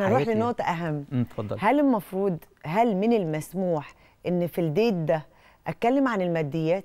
هنروح لنقطة أهم اتفضل هل المفروض هل من المسموح إن في الديت ده أتكلم عن الماديات؟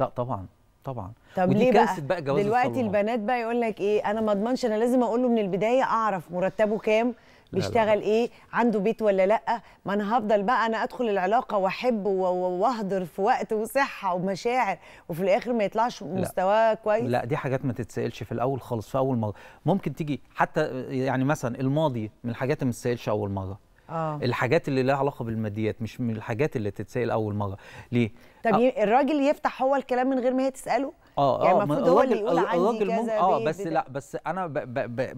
لا طبعا طبعا طب ودي ليه بقى, بقى جواز دلوقتي الصلوة. البنات بقى يقول لك ايه انا ما اضمنش انا لازم اقول له من البدايه اعرف مرتبه كام بيشتغل ايه عنده بيت ولا لا ما انا هفضل بقى انا ادخل العلاقه واحب واهدر في وقت وصحه ومشاعر وفي الاخر ما يطلعش مستواه كويس لا دي حاجات ما تتسالش في الاول خالص في اول مره ممكن تيجي حتى يعني مثلا الماضي من الحاجات اللي ما تتسالش اول مره آه. الحاجات اللي لها علاقه بالماديات مش من الحاجات اللي تتسال اول مره ليه طب أ... الراجل يفتح هو الكلام من غير ما هي تساله آه،, اه يعني المفروض هو اللي يقول عندي كذا اه بس لا بس انا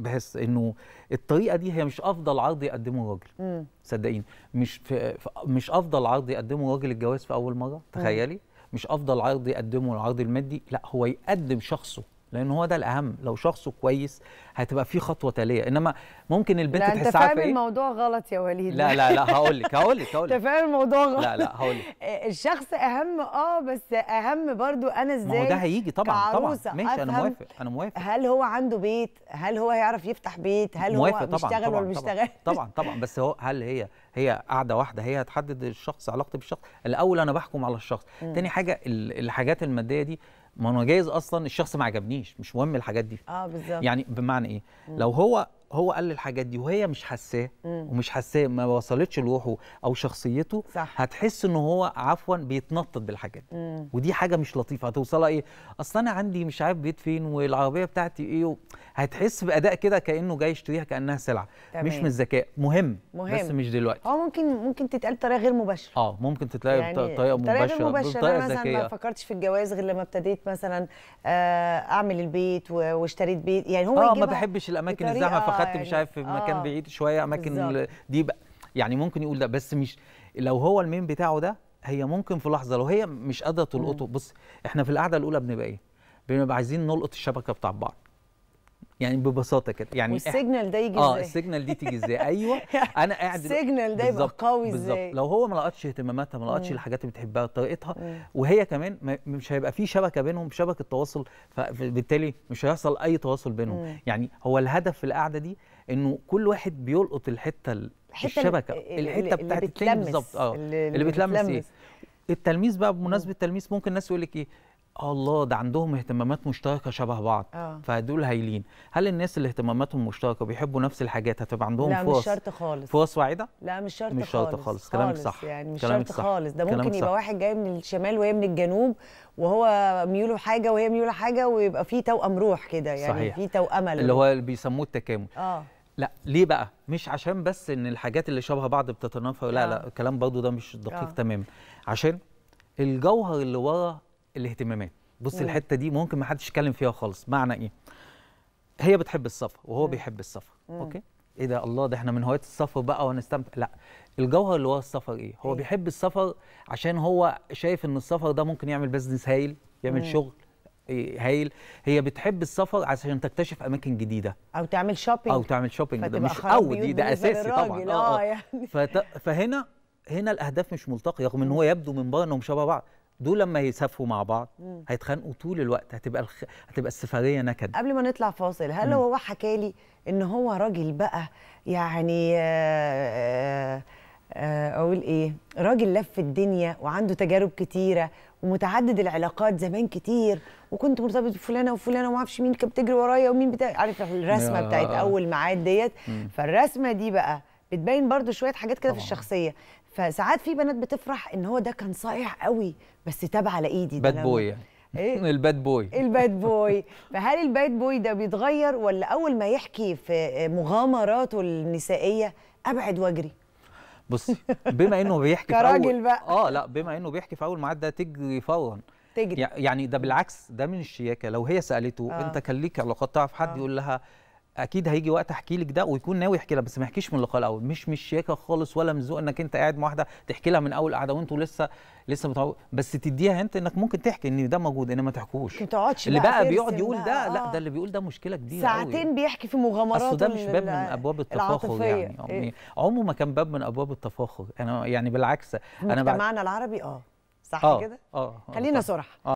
بحس انه الطريقه دي هي مش افضل عرض يقدمه الراجل صدقيني مش في مش افضل عرض يقدمه الراجل الجواز في اول مره تخيلي مش افضل عرض يقدمه العرض المادي لا هو يقدم شخصه لان هو ده الاهم لو شخصه كويس هتبقى في خطوه تاليه انما ممكن البنت تحس عارفه انت فاهم إيه؟ الموضوع غلط يا وليد لا لا لا هقول لك هقول لك هقول لك انت فاهم الموضوع غلط لا لا هقول لك الشخص اهم اه بس اهم برضو انا ازاي ما هو ده هيجي طبعا طبعا ماشي انا موافق انا موافق هل هو عنده بيت هل هو هيعرف يفتح بيت هل هو بيشتغل ولا بيشتغل طبعا طبعا بس هو هل هي هي قاعده واحده هي هتحدد الشخص علاقتي بالشخص الاول انا بحكم على الشخص مم. تاني حاجه الحاجات الماديه دي ما انا جايز اصلا الشخص ما عجبنيش مش مهم الحاجات دي اه بالظبط يعني بمعنى ايه مم. لو هو هو قال الحاجات دي وهي مش حاساه ومش حاساه ما وصلتش لروحه او شخصيته صح. هتحس ان هو عفوا بيتنطط بالحاجات مم. ودي حاجه مش لطيفه هتوصلها ايه اصل انا عندي مش عارف بيت فين والعربيه بتاعتي ايه و... هتحس باداء كده كانه جاي يشتريها كانها سلعه تمام. مش من الذكاء مهم. مهم بس مش دلوقتي اه ممكن ممكن تتقال بطريقه غير مباشره اه ممكن تتقال يعني بطريقه مباشره بطريقه ذكيه ما فكرتش في الجواز غير لما ابتديت مثلا آه، اعمل البيت واشتريت بيت يعني هو اه ما بحبش الاماكن الزحمه خدت مش طيب. عارف في مكان آه. بعيد شويه اماكن دي يعني ممكن يقول ده بس مش لو هو المين بتاعه ده هي ممكن في لحظه لو هي مش قادره تلقطه بص احنا في القعده الاولى بنبقى ايه؟ بنبقى عايزين نلقط الشبكه بتاع بعض يعني ببساطه كده يعني والسيجنال ده يجي آه، ازاي اه السيجنال دي تيجي ازاي ايوه انا قاعد السيجنال ده يبقى قوي ازاي لو هو ما لقطش اهتماماتها ما لقطش الحاجات اللي بتحبها طريقتها وهي كمان مش هيبقى في شبكه بينهم شبكه تواصل فبالتالي مش هيحصل اي تواصل بينهم مم. يعني هو الهدف في القعده دي انه كل واحد بيلقط الحته الحته الشبكه الحته بتاعت التلميذ بالظبط اه اللي, اللي بتلمس ايه التلميذ بقى بمناسبه التلميذ ممكن الناس يقول لك ايه الله ده عندهم اهتمامات مشتركه شبه بعض آه. فدول هايلين هل الناس اللي اهتماماتهم مشتركه بيحبوا نفس الحاجات هتبقى عندهم لا فرص لا مش شرط خالص فرص واعده لا مش شرط مش شرط خالص, خالص. كلامك صح يعني مش شرط خالص ده ممكن صح. يبقى واحد جاي من الشمال وهي من الجنوب وهو ميوله حاجه وهي ميوله حاجه ويبقى في توأم روح كده يعني صحيح. في توأمه اللي هو بيسموه التكامل اه لا ليه بقى مش عشان بس ان الحاجات اللي شبه بعض بتتنافى آه. لا لا آه. الكلام برضو ده مش دقيق آه. تماما عشان الجوهر اللي ورا الاهتمامات بص مم. الحته دي ممكن ما حدش يتكلم فيها خالص معنى ايه هي بتحب السفر وهو مم. بيحب السفر مم. اوكي ايه ده الله ده احنا من هوايه السفر بقى وهنستمتع لا الجوهر اللي هو السفر ايه هو مم. إيه؟ بيحب السفر عشان هو شايف ان السفر ده ممكن يعمل بزنس هايل يعمل مم. شغل إيه؟ هايل هي بتحب السفر عشان تكتشف اماكن جديده او تعمل شوبينج او تعمل شوبينج ده مش او دي ده اساسي طبعا اه, آه،, آه. يعني. فهنا هنا الاهداف مش ملتقيه رغم ان هو يبدو من بره انهم شبه بعض دول لما يسافروا مع بعض هيتخانقوا طول الوقت هتبقى الخ... هتبقى السفريه نكد قبل ما نطلع فاصل هل مم. هو حكى لي ان هو راجل بقى يعني آآ آه، آآ آه، آه، اقول ايه راجل لف الدنيا وعنده تجارب كتيره ومتعدد العلاقات زمان كتير وكنت مرتبط بفلانه وفلانه وما اعرفش مين كانت بتجري ورايا ومين بتا... عارف الرسمه بتاعت اول ميعاد ديت فالرسمه دي بقى بتبين برضو شويه حاجات كده في الشخصيه فساعات في بنات بتفرح ان هو ده كان صايع قوي بس تاب على ايدي باد بوي يعني ايه الباد بوي الباد بوي فهل الباد بوي ده بيتغير ولا اول ما يحكي في مغامراته النسائيه ابعد واجري بصي بما انه بيحكي كراجل أول... بقى اه لا بما انه بيحكي في اول ميعاد ده تجري فورا تجري يعني ده بالعكس ده من الشياكه لو هي سالته آه. انت كان ليك علاقات تعرف حد آه. يقول لها اكيد هيجي وقت احكي لك ده ويكون ناوي يحكي لها بس ما يحكيش من اللقاء الاول مش مش مشياكه خالص ولا مزوق انك انت قاعد مع واحده تحكي لها من اول قعده وانتوا لسه لسه متعو... بس تديها انت انك ممكن تحكي ان ده موجود ان ما تحكوش ما تقعدش اللي بقى بيقعد يقول ده آه. لا ده اللي بيقول ده مشكله كبيره ساعتين قوي. بيحكي في مغامرات اصل ده مش باب من ابواب التفاخر يعني إيه؟ عمره ما كان باب من ابواب التفاخر انا يعني بالعكس انا مجتمعنا العربي اه صح آه، كده اه, آه، خلينا صراحه آه.